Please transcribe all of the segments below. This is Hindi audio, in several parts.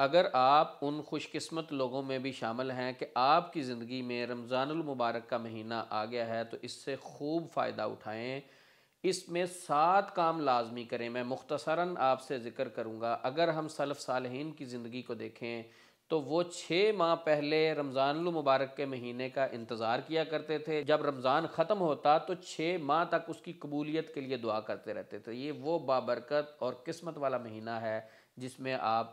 अगर आप उन खुशकिस्मत लोगों में भी शामिल हैं कि आपकी ज़िंदगी में रमज़ानमबारक का महीना आ गया है तो इससे खूब फ़ायदा उठाएँ इसमें सात काम लाजमी करें मैं मुख्तसरा आपसे ज़िक्र करूँगा अगर हम सलफ़ सालहीन की ज़िंदगी को देखें तो वो छः माह पहले रमज़ान मुबारक के महीने का इंतज़ार किया करते थे जब रमज़ान ख़त्म होता तो छः माह तक उसकी कबूलियत के लिए दुआ करते रहते थे ये वो बाबरकत और किस्मत वाला महीना है जिसमें आप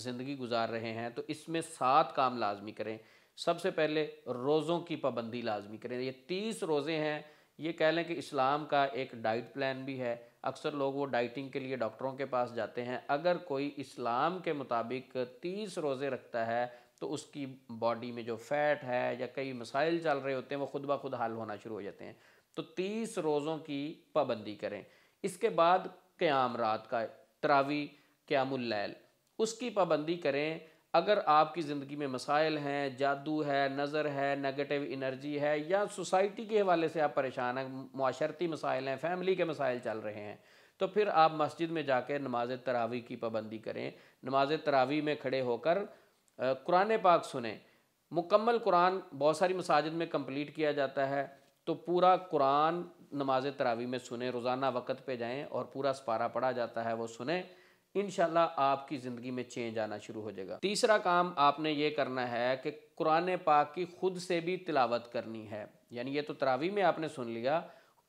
ज़िंदगी गुजार रहे हैं तो इसमें सात काम लाजमी करें सबसे पहले रोज़ों की पाबंदी लाजमी करें ये तीस रोज़े हैं ये कह लें कि इस्लाम का एक डाइट प्लान भी है अक्सर लोग वो डाइटिंग के लिए डॉक्टरों के पास जाते हैं अगर कोई इस्लाम के मुताबिक तीस रोज़े रखता है तो उसकी बॉडी में जो फैट है या कई मसाइल चल रहे होते हैं वो खुद ब खुद हल होना शुरू हो जाते हैं तो तीस रोज़ों की पाबंदी करें इसके बाद क़्याम रात का तरावी क़्यामुल्लैल उसकी पाबंदी करें अगर आपकी ज़िंदगी में मसाइल हैं जादू है नज़र है नेगेटिव इनर्जी है या सोसाइटी के हवाले से आप परेशान हैं माशरती मसाइल हैं फैमिली के मसाइल चल रहे हैं तो फिर आप मस्जिद में जाकर नमाज तरावी की पाबंदी करें नमाज तरावी में खड़े होकर कुरान पाक सुने मुकम्मल कुरान बहुत सारी मसाजिद में कम्प्लीट किया जाता है तो पूरा कुरान नमाज तरावी में सुने रोज़ाना वक़्त पे जाएं और पूरा सपारा पढ़ा जाता है वो सुने इन आपकी ज़िंदगी में चेंज आना शुरू हो जाएगा तीसरा काम आपने ये करना है कि कुरान पाक की खुद से भी तिलावत करनी है यानी ये तो तरावी में आपने सुन लिया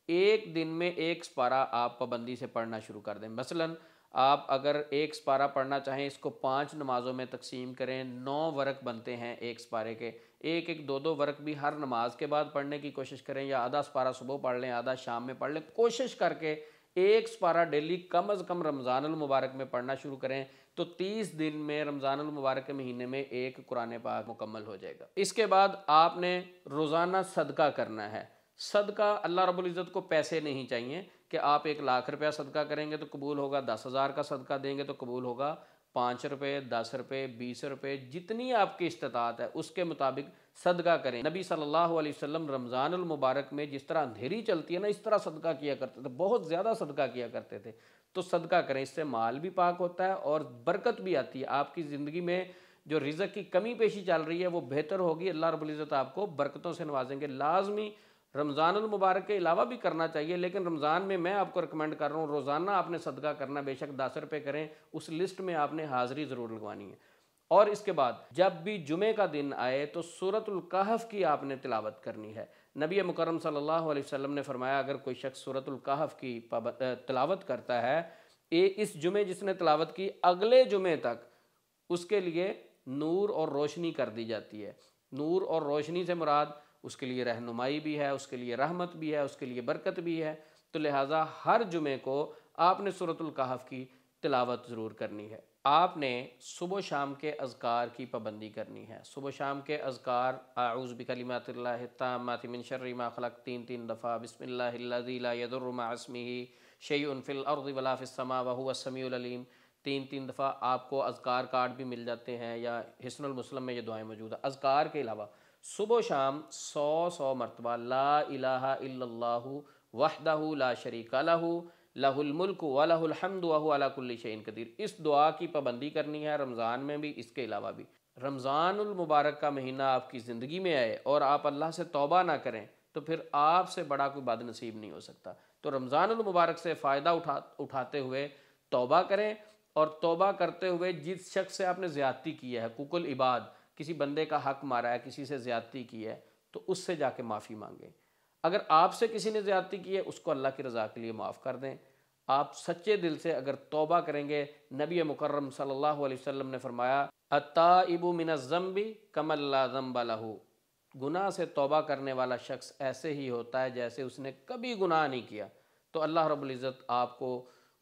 एक दिन में एक सपारा आप पाबंदी से पढ़ना शुरू कर दें मसलन आप अगर एक सपारा पढ़ना चाहें इसको पांच नमाज़ों में तकसीम करें नौ वर्क बनते हैं एक सपारे के एक एक दो दो वर्क भी हर नमाज के बाद पढ़ने की कोशिश करें या आधा सपारा सुबह पढ़ लें आधा शाम में पढ़ लें कोशिश करके एक सपारा डेली कम अज़ कम रमज़ान मुबारक में पढ़ना शुरू करें तो 30 दिन में रमज़ान मुबारक के महीने में एक कुरान पाक मुकम्मल हो जाएगा इसके बाद आपने रोज़ाना सदका करना है सदका अल्लाह रबुल्ज़त को पैसे नहीं चाहिए कि आप एक लाख रुपया सदका करेंगे तो कबूल होगा दस हज़ार का सदका देंगे तो कबूल होगा पाँच रुपये दस रुपये बीस रुपये जितनी आपकी इस्तात है उसके मुताबिक सदका करें नबी सल्लल्लाहु अलैहि वसल्लम रमज़ान मुबारक में जिस तरह अंधेरी चलती है ना इस तरह सदका किया करते थे बहुत ज़्यादा सदका किया करते थे तो सदका करें इससे माल भी पाक होता है और बरकत भी आती है आपकी ज़िंदगी में जो रिजक की कमी पेशी चल रही है वो बेहतर होगी अल्लाह रबुल्ज़त आपको बरकतों से नवाजेंगे लाजमी रमज़ानमबारक के अलावा भी करना चाहिए लेकिन रमज़ान में मैं आपको रिकमेंड कर रहा हूँ रोज़ाना आपने सदका करना बेशक दस रुपये करें उस लिस्ट में आपने हाज़िरी ज़रूर लगवानी है और इसके बाद जब भी जुमे का दिन आए तो सूरतुल्कहफ़ की आपने तिलावत करनी है नबी मुकरम सल्लल्लाहु अलैहि वसल्लम ने फरमाया अगर कोई शख्स सूरतुल्कहफ़ की तिलावत करता है ए, इस जुमे जिसने तिलावत की अगले जुमे तक उसके लिए नूर और रोशनी कर दी जाती है नूर और रोशनी से मुराद उसके लिए रहनुमाई भी है उसके लिए रहमत भी है उसके लिए बरकत भी है तो लिहाजा हर जुमे को आपने सूरतुल कहफ की तिलावत ज़रूर करनी है आपने सुबह शाम के अजकार की पाबंदी करनी है सुबह शाम के अजकार आउज़ बिकलीमातिन शर्रमा खलक तीन तीन दफ़ा बिसमिल्लादुर्रमासमी शई उनफिल अर्द वलाफ़िलमा तीन तीन दफ़ा आपको अजकार कार्ड भी मिल जाते हैं या हसनमसलम में ये दुआएं मौजूद हैं अजकार के अलावा सुबह शाम सौ सौ मरतबा ला इला वाहदा ला शरीक लहू लहुलमल्क वलहमद वहलाकुल्लिशन कदीर इस दुआ की पाबंदी करनी है रमज़ान में भी इसके अलावा भी रमज़ानमबारक का महीना आपकी ज़िंदगी में आए और आप अल्लाह से तोबा ना करें तो फिर आपसे बड़ा कोई बदनसीब नहीं हो सकता तो रमज़ानमबारक से फ़ायदा उठा उठाते हुए तोबा करें और तोबा करते हुए जिस शख्स से आपने ज़्यादती की है कुकुल इबाद किसी बंदे का हक मारा है किसी से ज़्यादती की है तो उससे जाके माफ़ी मांगें अगर आपसे किसी ने ज़्यादती की है उसको अल्लाह की रज़ा के लिए माफ़ कर दें आप सच्चे दिल से अगर तोबा करेंगे नबी मुकर्रम सल्लल्लाहु अलैहि वसल्लम ने फरमाया अताइबु मिनज़म्बी कमल्ला जम्बा लहू गुनाह से तोबा करने वाला शख्स ऐसे ही होता है जैसे उसने कभी गुनाह नहीं किया तो अल्लाह रब्ज़त आपको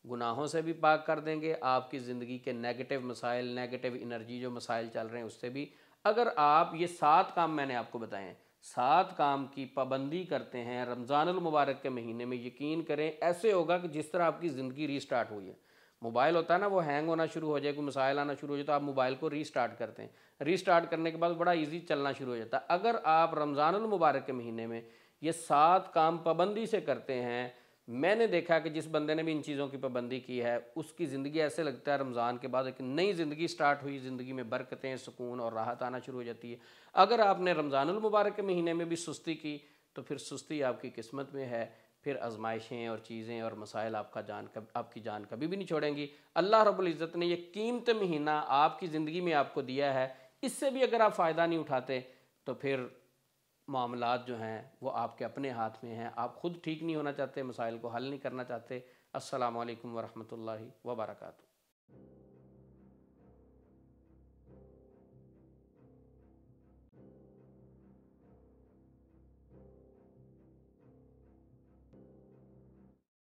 गुनाहों से भी पाक कर देंगे आपकी ज़िंदगी के नेगेटिव मसाइल नेगेटिव इनर्जी जो मसाइल चल रहे हैं उससे भी अगर आप ये सात काम मैंने आपको बताए हैं सात काम की पाबंदी करते हैं रमज़ानमबारक के महीने में यकीन करें ऐसे होगा कि जिस तरह आपकी ज़िंदगी रीस्टार्ट हुई है मोबाइल होता है ना वो हैंग होना शुरू हो जाए कोई मसाइल आना शुरू हो जाए तो आप मोबाइल को रीस्टार्ट करते हैं रीस्टार्ट करने के बाद बड़ा इजी चलना शुरू हो जाता है अगर आप रमज़ानमबारक के महीने में ये सात काम पाबंदी से करते हैं मैंने देखा कि जिस बंदे ने भी इन चीज़ों की पाबंदी की है उसकी ज़िंदगी ऐसे लगता है रमज़ान के बाद एक नई ज़िंदगी स्टार्ट हुई ज़िंदगी में बरकतें सुकून और राहत आना शुरू हो जाती है अगर आपने रमज़ानमबारक के महीने में भी सुस्ती की तो फिर सुस्ती आपकी किस्मत में है फिर आजमाइशें और चीज़ें और मसाइल आपका जान कब आपकी जान कभी भी नहीं छोड़ेंगी अल्लाह रबुल्ज़त ने यह कीमत महीना आपकी ज़िंदगी में आपको दिया है इससे भी अगर आप फ़ायदा नहीं उठाते तो फिर मामला जो हैं वो आपके अपने हाथ में हैं आप ख़ुद ठीक नहीं होना चाहते मसाइल को हल नहीं करना चाहते असलकम वरहमल वबरकू